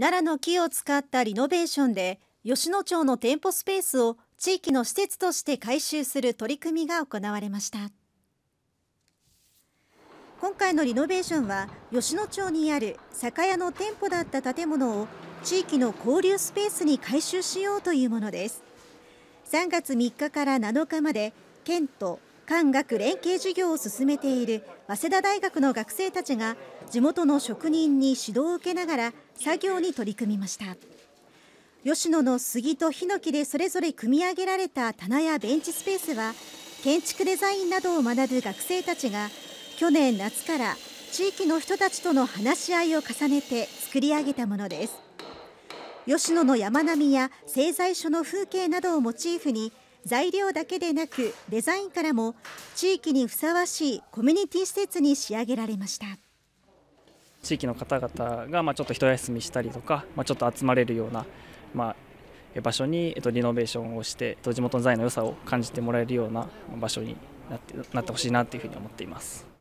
奈良の木を使ったリノベーションで吉野町の店舗スペースを地域の施設として改修する取り組みが行われました今回のリノベーションは吉野町にある酒屋の店舗だった建物を地域の交流スペースに改修しようというものです3月3日から7日まで県と官学連携授業を進めている早稲田大学の学生たちが地元の職人に指導を受けながら作業に取り組みました吉野の杉とヒノキでそれぞれ組み上げられた棚やベンチスペースは建築デザインなどを学ぶ学生たちが去年夏から地域の人たちとの話し合いを重ねて作り上げたものです吉野の山並みや製材所の風景などをモチーフに材料だけでなくデザインからも地域にふさわしいコミュニティ施設に仕上げられました地域の方々がまあちょっと一休みしたりとか、まあ、ちょっと集まれるような、まあ、場所に、えっと、リノベーションをして、地元の財の良さを感じてもらえるような場所になってなってほしいなというふうに思っています。